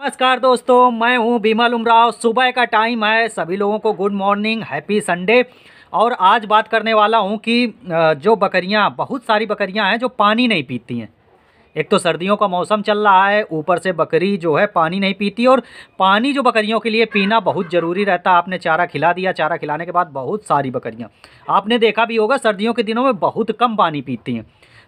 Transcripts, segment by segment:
नमस्कार दोस्तों मैं हूं बीमल उमराव सुबह का टाइम है सभी लोगों को गुड मॉर्निंग हैप्पी संडे और आज बात करने वाला हूं कि जो बकरियां बहुत सारी बकरियां हैं जो पानी नहीं पीती हैं एक तो सर्दियों का मौसम चल रहा है ऊपर से बकरी जो है पानी नहीं पीती और पानी जो बकरियों के लिए पीना बहुत ज़रूरी रहता है आपने चारा खिला दिया चारा खिलाने के बाद बहुत सारी बकरियाँ आपने देखा भी होगा सर्दियों के दिनों में बहुत कम पानी पीती हैं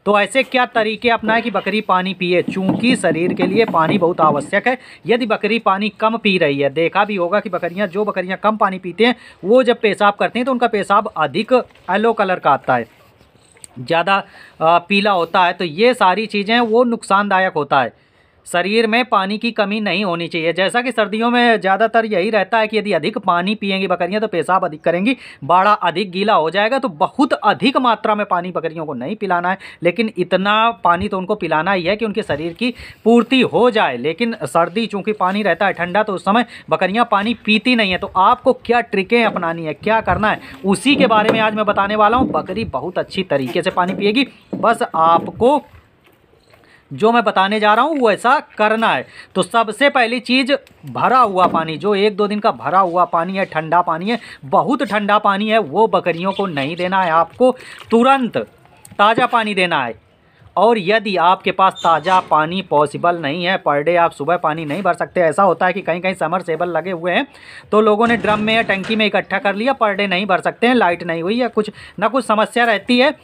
तो ऐसे क्या तरीके अपनाएं कि बकरी पानी पिए चूँकि शरीर के लिए पानी बहुत आवश्यक है यदि बकरी पानी कम पी रही है देखा भी होगा कि बकरियाँ जो बकरियाँ कम पानी पीते हैं वो जब पेशाब करते हैं तो उनका पेशाब अधिक येलो कलर का आता है ज़्यादा पीला होता है तो ये सारी चीज़ें वो नुकसानदायक होता है शरीर में पानी की कमी नहीं होनी चाहिए जैसा कि सर्दियों में ज़्यादातर यही रहता है कि यदि अधिक पानी पिएंगी बकरियाँ तो पेशाब अधिक करेंगी बाड़ा अधिक गीला हो जाएगा तो बहुत अधिक मात्रा में पानी बकरियों को नहीं पिलाना है लेकिन इतना पानी तो उनको पिलाना ही है कि उनके शरीर की पूर्ति हो जाए लेकिन सर्दी चूँकि पानी रहता है ठंडा तो उस समय बकरियाँ पानी पीती नहीं है तो आपको क्या ट्रिकें अपनानी है क्या करना है उसी के बारे में आज मैं बताने वाला हूँ बकरी बहुत अच्छी तरीके से पानी पिएगी बस आपको जो मैं बताने जा रहा हूँ वो ऐसा करना है तो सबसे पहली चीज़ भरा हुआ पानी जो एक दो दिन का भरा हुआ पानी है ठंडा पानी है बहुत ठंडा पानी है वो बकरियों को नहीं देना है आपको तुरंत ताज़ा पानी देना है और यदि आपके पास ताज़ा पानी पॉसिबल नहीं है पर डे आप सुबह पानी नहीं भर सकते ऐसा होता है कि कहीं कहीं समर सेबल लगे हुए हैं तो लोगों ने ड्रम में या टंकी में इकट्ठा कर लिया पर डे नहीं भर सकते हैं लाइट नहीं हुई या कुछ ना कुछ समस्या रहती है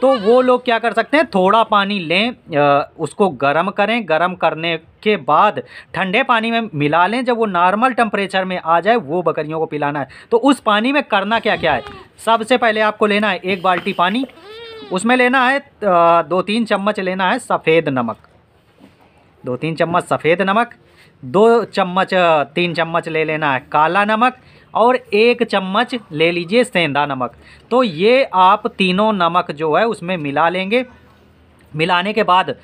तो वो लोग क्या कर सकते हैं थोड़ा पानी लें उसको गर्म करें गर्म करने के बाद ठंडे पानी में मिला लें जब वो नॉर्मल टेम्परेचर में आ जाए वो बकरियों को पिलाना है तो उस पानी में करना क्या क्या है सबसे पहले आपको लेना है एक बाल्टी पानी उसमें लेना है दो तीन चम्मच लेना है सफ़ेद नमक दो तीन चम्मच सफ़ेद नमक दो चम्मच तीन चम्मच ले लेना है काला नमक और एक चम्मच ले लीजिए सेंधा नमक तो ये आप तीनों नमक जो है उसमें मिला लेंगे मिलाने के बाद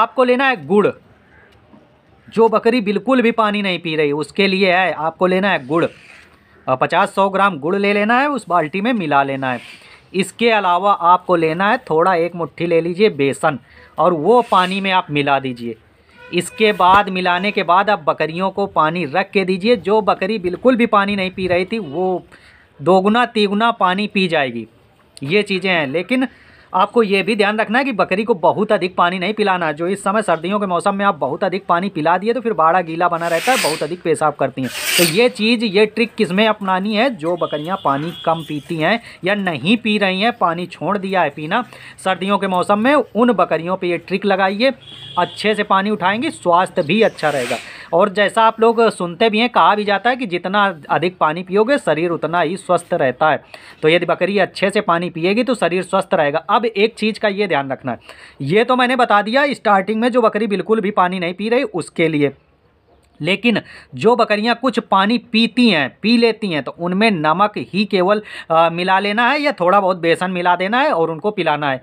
आपको लेना है गुड़ जो बकरी बिल्कुल भी पानी नहीं पी रही उसके लिए है आपको लेना है गुड़ पचास सौ ग्राम गुड़ ले लेना है उस बाल्टी में मिला लेना है इसके अलावा आपको लेना है थोड़ा एक मुट्ठी ले लीजिए बेसन और वो पानी में आप मिला दीजिए इसके बाद मिलाने के बाद आप बकरियों को पानी रख के दीजिए जो बकरी बिल्कुल भी पानी नहीं पी रही थी वो दोगुना तीगुना पानी पी जाएगी ये चीज़ें हैं लेकिन आपको ये भी ध्यान रखना है कि बकरी को बहुत अधिक पानी नहीं पिलाना जो इस समय सर्दियों के मौसम में आप बहुत अधिक पानी पिला दिए तो फिर बाड़ा गीला बना रहता है बहुत अधिक पेशाब करती हैं तो ये चीज़ ये ट्रिक किस में अपनानी है जो बकरियाँ पानी कम पीती हैं या नहीं पी रही हैं पानी छोड़ दिया है पीना सर्दियों के मौसम में उन बकरियों पर ये ट्रिक लगाइए अच्छे से पानी उठाएंगी स्वास्थ्य भी अच्छा रहेगा और जैसा आप लोग सुनते भी हैं कहा भी जाता है कि जितना अधिक पानी पियोगे शरीर उतना ही स्वस्थ रहता है तो यदि बकरी अच्छे से पानी पिएगी तो शरीर स्वस्थ रहेगा अब अब एक चीज़ का ये ध्यान रखना है ये तो मैंने बता दिया स्टार्टिंग में जो बकरी बिल्कुल भी पानी नहीं पी रही उसके लिए लेकिन जो बकरियां कुछ पानी पीती हैं पी लेती हैं तो उनमें नमक ही केवल आ, मिला लेना है या थोड़ा बहुत बेसन मिला देना है और उनको पिलाना है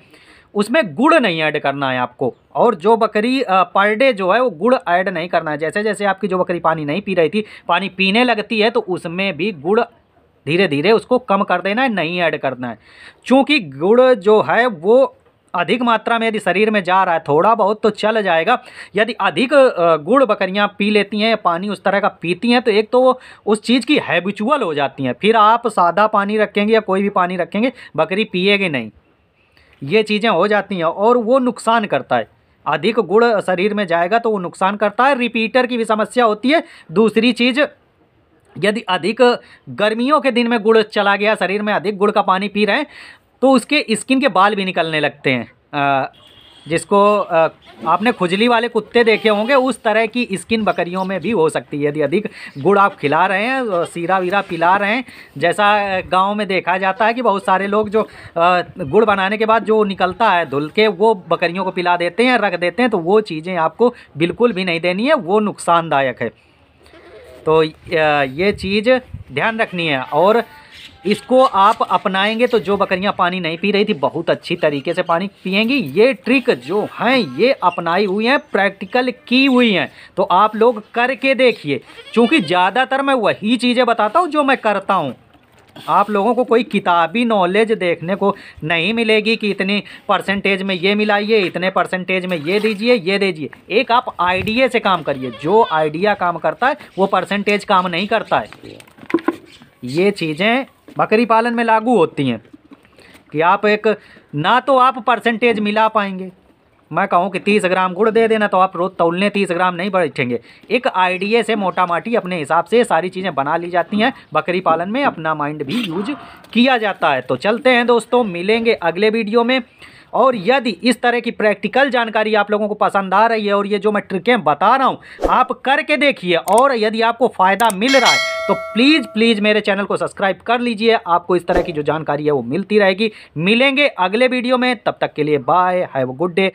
उसमें गुड़ नहीं ऐड करना है आपको और जो बकरी पर डे जो है वो गुड़ ऐड नहीं करना है जैसे जैसे आपकी जो बकरी पानी नहीं पी रही थी पानी पीने लगती है तो उसमें भी गुड़ धीरे धीरे उसको कम कर देना है नहीं ऐड करना है चूँकि गुड़ जो है वो अधिक मात्रा में यदि शरीर में जा रहा है थोड़ा बहुत तो चल जाएगा यदि अधिक गुड़ बकरियां पी लेती हैं या पानी उस तरह का पीती हैं तो एक तो वो उस चीज़ की हैबिचुअल हो जाती हैं फिर आप सादा पानी रखेंगे या कोई भी पानी रखेंगे बकरी पिएगी नहीं ये चीज़ें हो जाती हैं और वो नुकसान करता है अधिक गुड़ शरीर में जाएगा तो वो नुकसान करता है रिपीटर की भी समस्या होती है दूसरी चीज़ यदि अधिक गर्मियों के दिन में गुड़ चला गया शरीर में अधिक गुड़ का पानी पी रहे हैं तो उसके स्किन के बाल भी निकलने लगते हैं जिसको आपने खुजली वाले कुत्ते देखे होंगे उस तरह की स्किन बकरियों में भी हो सकती है यदि अधिक गुड़ आप खिला रहे हैं सीरा वीरा पिला रहे हैं जैसा गांव में देखा जाता है कि बहुत सारे लोग जो गुड़ बनाने के बाद जो निकलता है धुल के वो बकरियों को पिला देते हैं रख देते हैं तो वो चीज़ें आपको बिल्कुल भी नहीं देनी है वो नुकसानदायक है तो ये चीज़ ध्यान रखनी है और इसको आप अपनाएंगे तो जो बकरियां पानी नहीं पी रही थी बहुत अच्छी तरीके से पानी पिएंगी ये ट्रिक जो हैं ये अपनाई हुई हैं प्रैक्टिकल की हुई हैं तो आप लोग करके देखिए क्योंकि ज़्यादातर मैं वही चीज़ें बताता हूँ जो मैं करता हूँ आप लोगों को कोई किताबी नॉलेज देखने को नहीं मिलेगी कि इतनी परसेंटेज में ये मिलाइए इतने परसेंटेज में ये दीजिए ये दीजिए एक आप आइडिया से काम करिए जो आइडिया काम करता है वो परसेंटेज काम नहीं करता है ये चीज़ें बकरी पालन में लागू होती हैं कि आप एक ना तो आप परसेंटेज मिला पाएंगे मैं कहूँ कि तीस ग्राम गुड़ दे देना तो आप रोज़ तौलने तीस ग्राम नहीं बैठेंगे एक आइडिए से मोटा माटी अपने हिसाब से सारी चीज़ें बना ली जाती हैं बकरी पालन में अपना माइंड भी यूज किया जाता है तो चलते हैं दोस्तों मिलेंगे अगले वीडियो में और यदि इस तरह की प्रैक्टिकल जानकारी आप लोगों को पसंद आ रही है और ये जो मैं ट्रिकें बता रहा हूँ आप करके देखिए और यदि आपको फ़ायदा मिल रहा है तो प्लीज़ प्लीज़ मेरे चैनल को सब्सक्राइब कर लीजिए आपको इस तरह की जो जानकारी है वो मिलती रहेगी मिलेंगे अगले वीडियो में तब तक के लिए bye have a good day